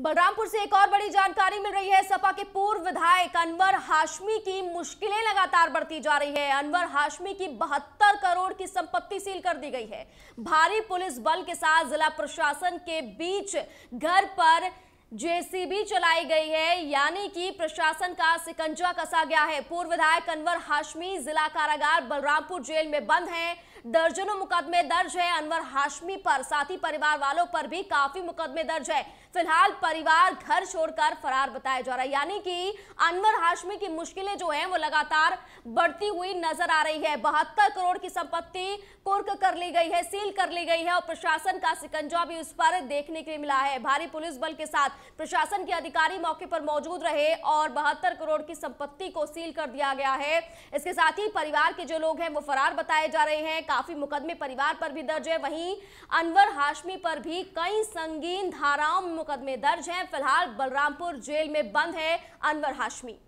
बलरामपुर से एक और बड़ी जानकारी मिल रही है सपा के पूर्व विधायक अनवर हाशमी की मुश्किलें लगातार बढ़ती जा रही है अनवर हाशमी की बहत्तर करोड़ की संपत्ति सील कर दी गई है भारी पुलिस बल के साथ जिला प्रशासन के बीच घर पर जेसीबी चलाई गई है यानी कि प्रशासन का सिकंजा कसा गया है पूर्व विधायक अनवर हाशमी जिला कारागार बलरामपुर जेल में बंद है दर्जनों मुकदमे दर्ज है अनवर हाशमी पर साथ ही परिवार वालों पर भी काफी मुकदमे दर्ज है फिलहाल परिवार घर छोड़कर फरार बताया जा रहा है यानी कि अनवर हाशमी की मुश्किलें जो हैं वो लगातार बढ़ती हुई नजर आ रही है बहत्तर करोड़ की संपत्ति कुर्क कर ली गई है सील कर ली गई है और प्रशासन का सिकंजा भी उस पर देखने के लिए मिला है भारी पुलिस बल के साथ प्रशासन के अधिकारी मौके पर मौजूद रहे और बहत्तर करोड़ की संपत्ति को सील कर दिया गया है इसके साथ ही परिवार के जो लोग हैं वो फरार बताए जा रहे हैं काफी मुकदमे परिवार पर भी दर्ज है वहीं अनवर हाशमी पर भी कई संगीन धाराओं मुकदमे दर्ज हैं फिलहाल बलरामपुर जेल में बंद है अनवर हाशमी